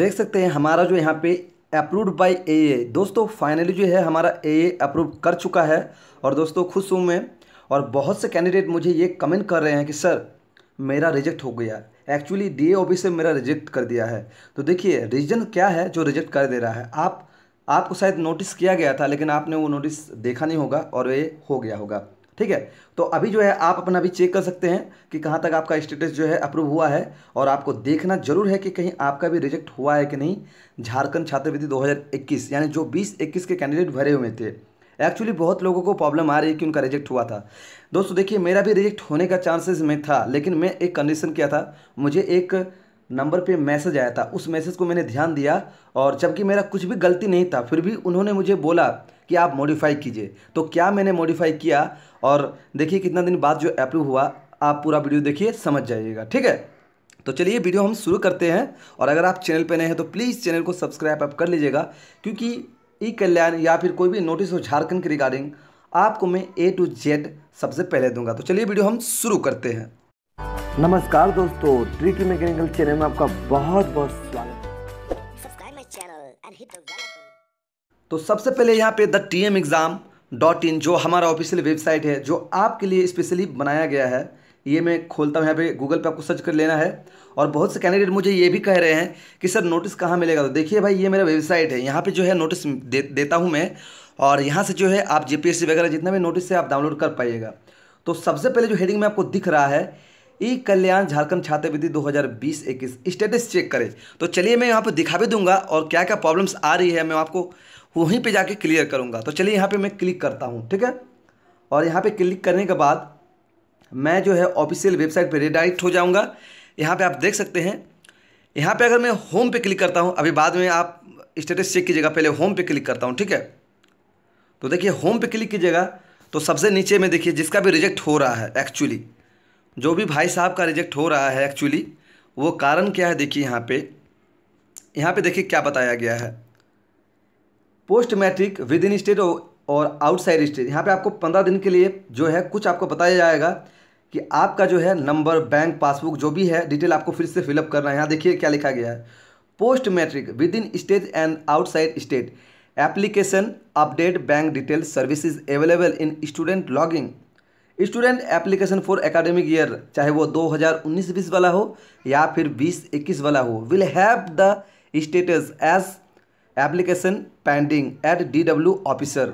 देख सकते हैं हमारा जो यहाँ पे अप्रूव्ड बाय ए दोस्तों फाइनली जो है हमारा ए अप्रूव कर चुका है और दोस्तों खुश हूँ मैं और बहुत से कैंडिडेट मुझे ये कमेंट कर रहे हैं कि सर मेरा रिजेक्ट हो गया एक्चुअली डी ए से मेरा रिजेक्ट कर दिया है तो देखिए रीज़न क्या है जो रिजेक्ट कर दे रहा है आप आपको शायद नोटिस किया गया था लेकिन आपने वो नोटिस देखा नहीं होगा और ये हो गया होगा ठीक है तो अभी जो है आप अपना अभी चेक कर सकते हैं कि कहाँ तक आपका स्टेटस जो है अप्रूव हुआ है और आपको देखना जरूर है कि कहीं आपका भी रिजेक्ट हुआ है कि नहीं झारखंड छात्रवृत्ति 2021 यानी जो 2021 के कैंडिडेट भरे हुए थे एक्चुअली बहुत लोगों को प्रॉब्लम आ रही है कि उनका रिजेक्ट हुआ था दोस्तों देखिए मेरा भी रिजेक्ट होने का चांसेस में था लेकिन मैं एक कंडीशन किया था मुझे एक नंबर पे मैसेज आया था उस मैसेज को मैंने ध्यान दिया और जबकि मेरा कुछ भी गलती नहीं था फिर भी उन्होंने मुझे बोला कि आप मॉडिफाई कीजिए तो क्या मैंने मॉडिफाई किया और देखिए कितना दिन बाद जो अप्रूव हुआ आप पूरा वीडियो देखिए समझ जाइएगा ठीक है तो चलिए वीडियो हम शुरू करते हैं और अगर आप चैनल पर नए हैं तो प्लीज़ चैनल को सब्सक्राइब आप कर लीजिएगा क्योंकि ई कल्याण या फिर कोई भी नोटिस हो झारखंड के रिगार्डिंग आपको मैं ए टू जेड सबसे पहले दूंगा तो चलिए वीडियो हम शुरू करते हैं नमस्कार दोस्तों ट्रिकी मैकेनिकल चैनल में आपका बहुत बहुत स्वागत है तो सबसे पहले यहाँ पे D T M exam dot in जो हमारा ऑफिशियल वेबसाइट है जो आपके लिए स्पेशली बनाया गया है ये मैं खोलता हूँ यहाँ पे गूगल पे आपको सर्च कर लेना है और बहुत से कैंडिडेट मुझे ये भी कह रहे हैं कि सर नोटिस कहाँ मिलेगा तो देखिए भाई ये मेरा वेबसाइट है यहाँ पे जो है नोटिस दे, देता हूँ मैं और यहाँ से जो है आप जे वगैरह जितना भी नोटिस है आप डाउनलोड कर पाइएगा तो सबसे पहले जो हेडिंग में आपको दिख रहा है ई कल्याण झारखंड छात्रवृत्ति 2020 हज़ार स्टेटस चेक करें तो चलिए मैं यहाँ पर दिखा भी दूंगा और क्या क्या प्रॉब्लम्स आ रही है मैं आपको वहीं पे जाके क्लियर करूँगा तो चलिए यहाँ पे मैं क्लिक करता हूँ ठीक है और यहाँ पे क्लिक करने के बाद मैं जो है ऑफिशियल वेबसाइट पे रिडायरेक्ट हो जाऊँगा यहाँ पे आप देख सकते हैं यहाँ पे अगर मैं होम पे क्लिक करता हूँ अभी बाद में आप स्टेटस चेक कीजिएगा पहले होम पे क्लिक करता हूँ ठीक है तो देखिए होम पे क्लिक कीजिएगा तो सबसे नीचे में देखिए जिसका भी रिजेक्ट हो रहा है एक्चुअली जो भी भाई साहब का रिजेक्ट हो रहा है एक्चुअली वो कारण क्या है देखिए यहाँ पर यहाँ पर देखिए क्या बताया गया है post matric within state और आउटसाइड स्टेट यहाँ पे आपको पंद्रह दिन के लिए जो है कुछ आपको बताया जाएगा कि आपका जो है नंबर बैंक पासबुक जो भी है डिटेल आपको फिर से फिलअप करना है यहाँ देखिए क्या लिखा गया है post matric within state and outside state application update bank detail services available in student login student application for academic year चाहे वो 2019-20 वाला हो या फिर 20-21 वाला हो will have the status as application pending at DW officer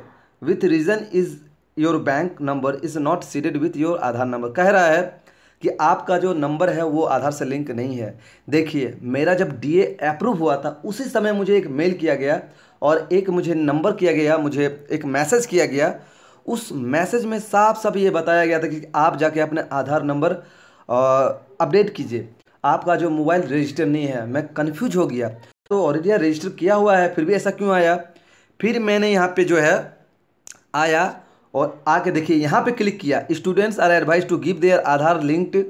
with reason is your bank number is not seeded with your Aadhaar number कह रहा है कि आपका जो नंबर है वो आधार से लिंक नहीं है देखिए मेरा जब डीए अप्रूव हुआ था उसी समय मुझे एक मेल किया गया और एक मुझे नंबर किया गया मुझे एक मैसेज किया गया उस मैसेज में साफ साफ ये बताया गया था कि आप जाके अपने आधार नंबर अपडेट कीजिए आपका जो मोबाइल रजिस्टर नहीं है मैं कन्फ्यूज हो गया तो ऑरिजिनल रजिस्टर किया हुआ है फिर भी ऐसा क्यों आया फिर मैंने यहाँ पे जो है आया और आके देखिए यहाँ पे क्लिक किया students are advised to give their Aadhaar linked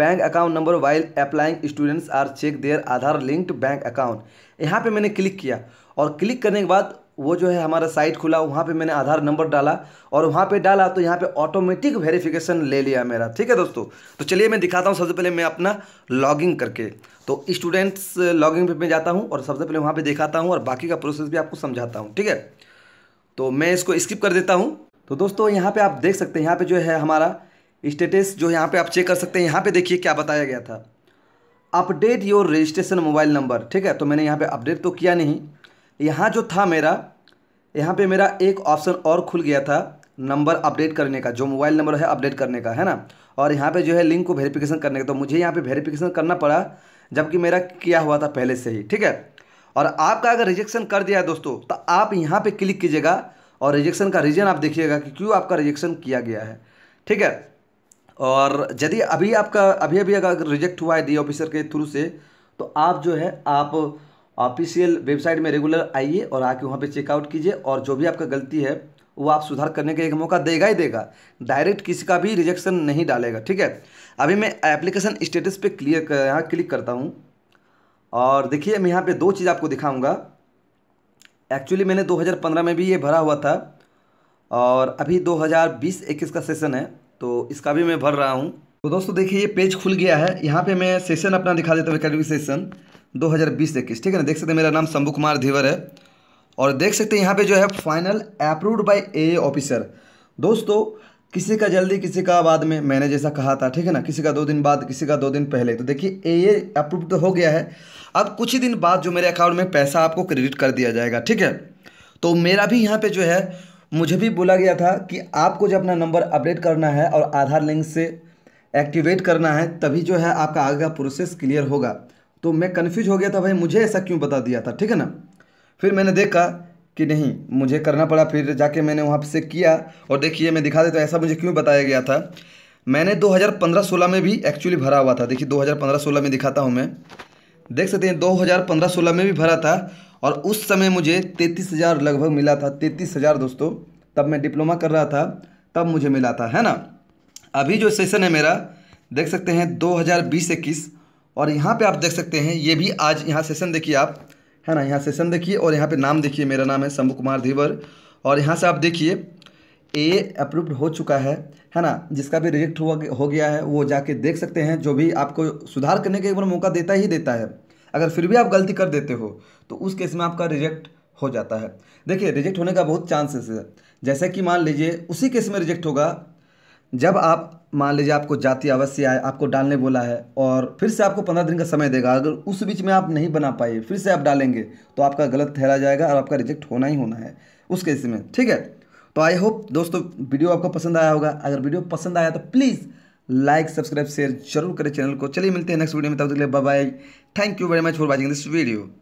bank account number while applying students are check their Aadhaar linked bank account यहाँ पे मैंने क्लिक किया और क्लिक करने के बाद वो जो है हमारा साइट खुला वहाँ पे मैंने आधार नंबर डाला और वहाँ पे डाला तो यहाँ पे ऑटोमेटिक वेरिफिकेशन ले लिया मेरा ठीक है दोस्तों तो चलिए मैं दिखाता हूँ सबसे पहले मैं अपना लॉगिंग करके तो स्टूडेंट्स लॉगिंग पे मैं जाता हूँ और सबसे पहले वहाँ पे दिखाता हूँ और बाकी का प्रोसेस भी आपको समझाता हूँ ठीक है तो मैं इसको स्किप कर देता हूँ तो दोस्तों यहाँ पर आप देख सकते हैं यहाँ पर जो है हमारा स्टेटस जो यहाँ पर आप चेक कर सकते हैं यहाँ पर देखिए क्या बताया गया था update your registration mobile number ठीक है तो मैंने यहाँ पर अपडेट तो किया नहीं यहाँ जो था मेरा यहाँ पे मेरा एक ऑप्शन और खुल गया था नंबर अपडेट करने का जो मोबाइल नंबर है अपडेट करने का है ना और यहाँ पे जो है लिंक को वेरिफिकेशन करने का तो मुझे यहाँ पे वेरिफिकेशन करना पड़ा जबकि मेरा किया हुआ था पहले से ही ठीक है और आपका अगर रिजेक्शन कर दिया है दोस्तों तो आप यहाँ पर क्लिक कीजिएगा और रिजेक्शन का रीज़न आप देखिएगा कि क्यों आपका रिजेक्शन किया गया है ठीक है और यदि अभी आपका अभी अभी अगर रिजेक्ट हुआ है डी ऑफिसर के थ्रू से तो आप जो है आप ऑफिशियल वेबसाइट में रेगुलर आइए और आके वहाँ पे चेकआउट कीजिए और जो भी आपका गलती है वो आप सुधार करने का एक मौका देगा ही देगा डायरेक्ट किसी का भी रिजेक्शन नहीं डालेगा ठीक है अभी मैं एप्लीकेशन स्टेटस पे क्लियर कर, यहाँ क्लिक करता हूँ और देखिए मैं यहाँ पे दो चीज़ आपको दिखाऊँगा एक्चुअली मैंने दो में भी ये भरा हुआ था और अभी दो हज़ार का सेशन है तो इसका भी मैं भर रहा हूँ तो दोस्तों देखिए ये पेज खुल गया है यहाँ पर मैं सेशन अपना दिखा देता हूँ अकेडमिक सेशन दो हज़ार बीस इक्कीस ठीक है ना देख सकते हैं मेरा नाम शंभू कुमार धीवर है और देख सकते हैं यहाँ पे जो है final approved by a officer दोस्तों किसी का जल्दी किसी का बाद में मैंने जैसा कहा था ठीक है ना किसी का दो दिन बाद किसी का दो दिन पहले तो देखिए ए अप्रूव तो हो गया है अब कुछ ही दिन बाद जो मेरे अकाउंट में पैसा आपको क्रेडिट कर दिया जाएगा ठीक है तो मेरा भी यहाँ पे जो है मुझे भी बोला गया था कि आपको जो अपना नंबर अपडेट करना है और आधार लिंक से एक्टिवेट करना है तभी जो है आपका आगे का प्रोसेस क्लियर होगा तो मैं कन्फ्यूज हो गया था भाई मुझे ऐसा क्यों बता दिया था ठीक है ना फिर मैंने देखा कि नहीं मुझे करना पड़ा फिर जाके मैंने वहाँ से किया और देखिए मैं दिखा देता हूँ ऐसा मुझे क्यों बताया गया था मैंने 2015-16 में भी एक्चुअली भरा हुआ था देखिए 2015-16 में दिखाता हूँ मैं देख सकते हैं 2015-16 में भी भरा था और उस समय मुझे तैंतीस हज़ार लगभग मिला था तैंतीस हज़ार दोस्तों तब मैं डिप्लोमा कर रहा था तब मुझे मिला था है ना अभी जो सेशन है मेरा देख सकते हैं दो हज़ार बीस इक्कीस और यहाँ पे आप देख सकते हैं ये भी आज यहाँ सेशन देखिए आप है ना यहाँ सेशन देखिए और यहाँ पे नाम देखिए मेरा नाम है शंभू कुमार धीवर और यहाँ से आप देखिए ए अप्रूव्ड हो चुका है है ना जिसका भी रिजेक्ट हुआ हो गया है वो जाके देख सकते हैं जो भी आपको सुधार करने का एक बार मौका देता ही देता है अगर फिर भी आप गलती कर देते हो तो उस केस में आपका रिजेक्ट हो जाता है देखिए रिजेक्ट होने का बहुत चांसेस है जैसे कि मान लीजिए उसी केस में रिजेक्ट होगा जब आप मान लीजिए आपको जाति अवश्य आए आपको डालने बोला है और फिर से आपको पंद्रह दिन का समय देगा अगर उस बीच में आप नहीं बना पाए फिर से आप डालेंगे तो आपका गलत ठहरा जाएगा और आपका रिजेक्ट होना ही होना है उस केस में ठीक है तो आई होप दोस्तों वीडियो आपको पसंद आया होगा अगर वीडियो पसंद आया तो प्लीज़ लाइक सब्सक्राइब शेयर जरूर करें चैनल को चलिए मिलते हैं नेक्स्ट वीडियो में तब तक के लिए bye thank you very much for watching this video